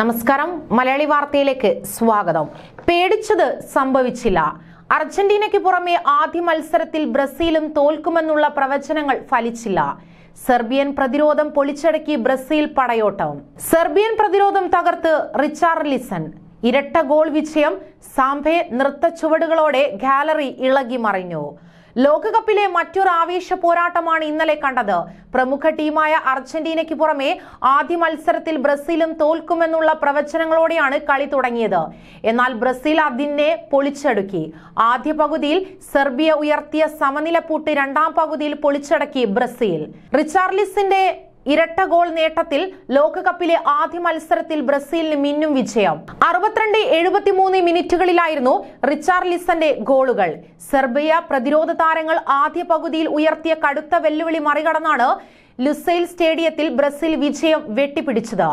നമസ്കാരം മലയാളി വാർത്തയിലേക്ക് സ്വാഗതം പേടിച്ചത് സംഭവിച്ചില്ല അർജന്റീനയ്ക്ക് പുറമെ ആദ്യ മത്സരത്തിൽ ബ്രസീലും തോൽക്കുമെന്നുള്ള പ്രവചനങ്ങൾ ഫലിച്ചില്ല സെർബിയൻ പ്രതിരോധം പൊളിച്ചടക്കി ബ്രസീൽ പടയോട്ടം സെർബിയൻ പ്രതിരോധം തകർത്ത് ലിസൺ ഇരട്ട ഗോൾ വിജയം സാംബെ നൃത്ത ചുവടുകളോടെ ഗാലറി ഇളകി മറിഞ്ഞു ലോകകപ്പിലെ മറ്റൊരു ആവേശ പോരാട്ടമാണ് ഇന്നലെ കണ്ടത് പ്രമുഖ ടീമായ അർജന്റീനയ്ക്ക് പുറമെ ആദ്യ മത്സരത്തിൽ ബ്രസീലും തോൽക്കുമെന്നുള്ള പ്രവചനങ്ങളോടെയാണ് കളി തുടങ്ങിയത് എന്നാൽ ബ്രസീൽ അതിനെ പൊളിച്ചടുക്കി ആദ്യ പകുതിയിൽ സെർബിയ ഉയർത്തിയ സമനില പൂട്ട് രണ്ടാം പകുതിയിൽ പൊളിച്ചടക്കി ബ്രസീൽ റിച്ചാർലിസിന്റെ ഇരട്ട ഗോൾ നേട്ടത്തിൽ ലോകകപ്പിലെ ആദ്യ മത്സരത്തിൽ ബ്രസീലിന് മിന്നും വിജയം അറുപത്തിരണ്ട് എഴുപത്തിമൂന്ന് മിനിറ്റുകളിലായിരുന്നു റിച്ചാർഡ് ലിസന്റെ ഗോളുകൾ സെർബിയ പ്രതിരോധ താരങ്ങൾ ആദ്യ പകുതിയിൽ ഉയർത്തിയ കടുത്ത വെല്ലുവിളി മറികടന്നാണ് ലുസൈൽ സ്റ്റേഡിയത്തിൽ ബ്രസീൽ വിജയം വെട്ടിപ്പിടിച്ചത്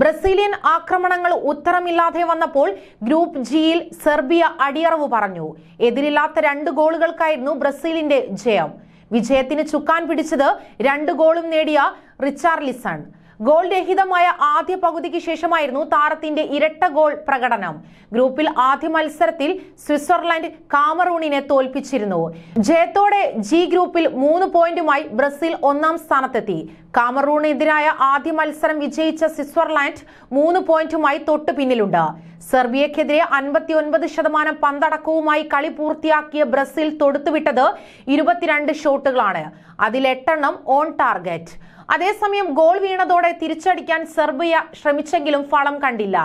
ബ്രസീലിയൻ ആക്രമണങ്ങൾ ഉത്തരമില്ലാതെ വന്നപ്പോൾ ഗ്രൂപ്പ് ജിയിൽ സെർബിയ അടിയറവ് പറഞ്ഞു എതിരില്ലാത്ത രണ്ട് ഗോളുകൾക്കായിരുന്നു ബ്രസീലിന്റെ ജയം വിജയത്തിന് ചുക്കാൻ പിടിച്ചത് രണ്ട് ഗോളും നേടിയ റിച്ചാർലിസൺ ഗോൾ രഹിതമായ ആദ്യ പകുതിക്ക് ശേഷമായിരുന്നു താരത്തിന്റെ ഇരട്ട ഗോൾ പ്രകടനം ഗ്രൂപ്പിൽ ആദ്യ മത്സരത്തിൽ സ്വിറ്റ്സർലൻഡ് കാമറൂണിനെ തോൽപ്പിച്ചിരുന്നു ജയത്തോടെ ജി ഗ്രൂപ്പിൽ മൂന്ന് പോയിന്റുമായി ബ്രസീൽ ഒന്നാം സ്ഥാനത്തെത്തി കാമറൂണിനെതിരായ ആദ്യ മത്സരം വിജയിച്ച സ്വിറ്റ്സർലാൻഡ് മൂന്ന് പോയിന്റുമായി തൊട്ടു പിന്നിലുണ്ട് സെർബിയക്കെതിരെ അൻപത്തിയൊൻപത് ശതമാനം പന്തടക്കവുമായി കളി പൂർത്തിയാക്കിയ ബ്രസീൽ തൊടുത്തുവിട്ടത് ഇരുപത്തിരണ്ട് ഷോട്ടുകളാണ് അതിൽ എട്ടെണ്ണം ഓൺ ടാർഗറ്റ് അതേസമയം ഗോൾ വീണതോടെ തിരിച്ചടിക്കാൻ സെർബിയ ശ്രമിച്ചെങ്കിലും ഫളം കണ്ടില്ല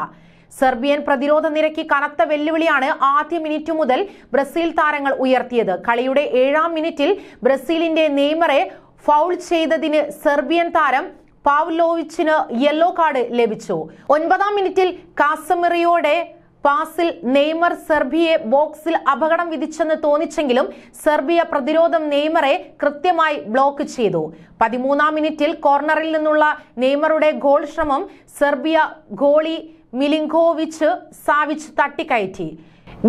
സെർബിയൻ പ്രതിരോധ നിരക്ക് കനത്ത വെല്ലുവിളിയാണ് ആദ്യ മിനിറ്റ് മുതൽ ബ്രസീൽ താരങ്ങൾ ഉയർത്തിയത് കളിയുടെ ഏഴാം മിനിറ്റിൽ ബ്രസീലിന്റെ നെയ്മറെ ഫൗൾ ചെയ്തതിന് സെർബിയൻ താരം പാവ്ലോവിച്ചിന് യെല്ലോ കാർഡ് ലഭിച്ചു ഒൻപതാം മിനിറ്റിൽ കാസമിറിയോടെ പാസിൽ നെയ്മർ സെർബിയെ ബോക്സിൽ അപകടം വിധിച്ചെന്ന് തോന്നിച്ചെങ്കിലും സെർബിയ പ്രതിരോധം നെയ്മറെ കൃത്യമായി ബ്ലോക്ക് ചെയ്തു പതിമൂന്നാം മിനിറ്റിൽ കോർണറിൽ നിന്നുള്ള നെയ്മറുടെ ഗോൾ ശ്രമം സെർബിയ ഗോളി മിലിങ്കോവിച്ച് സാവിച്ച് തട്ടിക്കയറ്റി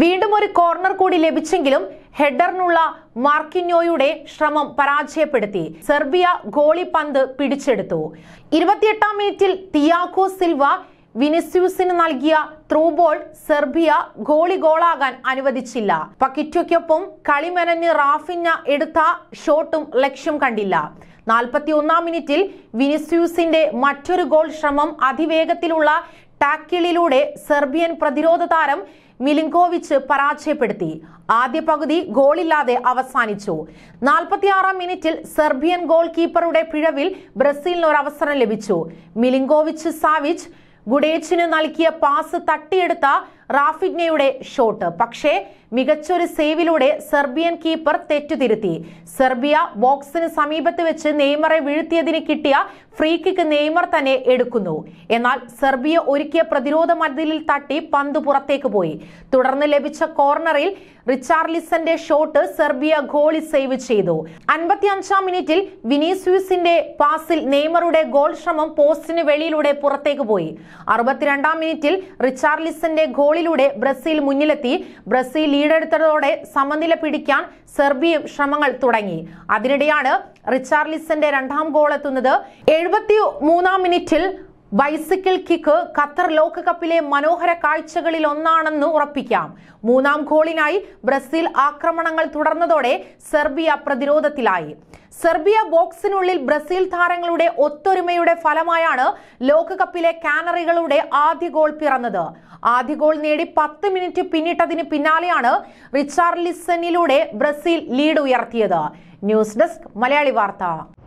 വീണ്ടും ഒരു കോർണർ കൂടി ലഭിച്ചെങ്കിലും ഹെഡറിനുള്ള മാർക്കിന്യോയുടെ ശ്രമം പരാജയപ്പെടുത്തി സെർബിയ ഗോളി പന്ത് പിടിച്ചെടുത്തു ഇരുപത്തിയെട്ടാം മിനിറ്റിൽ തിയാഗോ സിൽവ വിനിസ്യൂസിന് നൽകിയ ത്രൂബോൾ സെർബിയ ഗോളി ഗോളാകാൻ അനുവദിച്ചില്ല പക്കിറ്റോയ്ക്കൊപ്പം കളിമെനഞ്ഞ് റാഫിന്യ എടുത്ത ഷോട്ടും ലക്ഷ്യം കണ്ടില്ല നാൽപ്പത്തി ഒന്നാം മിനിറ്റിൽ വിനിസ്യൂസിന്റെ മറ്റൊരു ഗോൾ ശ്രമം അതിവേഗത്തിലുള്ള ടാക്കിളിലൂടെ സെർബിയൻ പ്രതിരോധ താരം മിലിങ്കോവിച്ച് പരാജയപ്പെടുത്തി ആദ്യ പകുതി ഗോളില്ലാതെ അവസാനിച്ചു നാൽപ്പത്തിയാറാം മിനിറ്റിൽ സെർബിയൻ ഗോൾ കീപ്പറുടെ പിഴവിൽ ബ്രസീലിന് ഒരു അവസരം ലഭിച്ചു മിലിങ്കോവിച്ച് സാവിച്ച് ഗുഡേച്ചിന് നൽകിയ പാസ് തട്ടിയെടുത്ത റാഫിഗ്നയുടെ ഷോട്ട് പക്ഷേ മികച്ചൊരു സേവിലൂടെ സെർബിയൻ കീപ്പർ തെറ്റുതിരുത്തി സെർബിയ ബോക്സിന് സമീപത്ത് വെച്ച് നെയ്മറെ വീഴ്ത്തിയതിന് കിട്ടിയ ഫ്രീ കിക്ക് നെയ്മർ തന്നെ എടുക്കുന്നു എന്നാൽ സെർബിയ ഒരുക്കിയ പ്രതിരോധ മതിലിൽ തട്ടി പന്ത് പുറത്തേക്ക് പോയി തുടർന്ന് ലഭിച്ച കോർണറിൽ റിച്ചാർലിസന്റെ ഷോട്ട് സെർബിയ ഗോളി സേവ് ചെയ്തു അൻപത്തി അഞ്ചാം മിനിറ്റിൽ വിനീസ്യൂസിന്റെ പാസിൽ നെയ്മറുടെ ഗോൾ ശ്രമം പോസ്റ്റിന് വെളിയിലൂടെ പുറത്തേക്ക് പോയി അറുപത്തിരണ്ടാം മിനിറ്റിൽ റിച്ചാർലിസന്റെ ഗോളി ഗോളിലൂടെ ബ്രസീൽ മുന്നിലെത്തി ബ്രസീൽ ലീഡെടുത്തതോടെ സമനില പിടിക്കാൻ സെർബിയും ശ്രമങ്ങൾ തുടങ്ങി അതിനിടെയാണ് റിച്ചാർലിസന്റെ രണ്ടാം ഗോൾ എത്തുന്നത് എഴുപത്തി മൂന്നാം മിനിറ്റിൽ ബൈസിക്കിൾ കിക്ക് ഖത്തർ ലോകകപ്പിലെ മനോഹര കാഴ്ചകളിൽ ഒന്നാണെന്ന് ഉറപ്പിക്കാം മൂന്നാം ഗോളിനായി ബ്രസീൽ ആക്രമണങ്ങൾ തുടർന്നതോടെ സെർബിയ പ്രതിരോധത്തിലായി സെർബിയ ബോക്സിനുള്ളിൽ ബ്രസീൽ താരങ്ങളുടെ ഒത്തൊരുമയുടെ ഫലമായാണ് ലോകകപ്പിലെ കാനറികളുടെ ആദ്യ ഗോൾ പിറന്നത് ആദ്യ ഗോൾ നേടി പത്ത് മിനിറ്റ് പിന്നിട്ടതിന് പിന്നാലെയാണ് റിച്ചാർഡ് ലിസനിലൂടെ ബ്രസീൽ ലീഡ് ഉയർത്തിയത് ന്യൂസ് ഡെസ്ക് മലയാളി വാർത്ത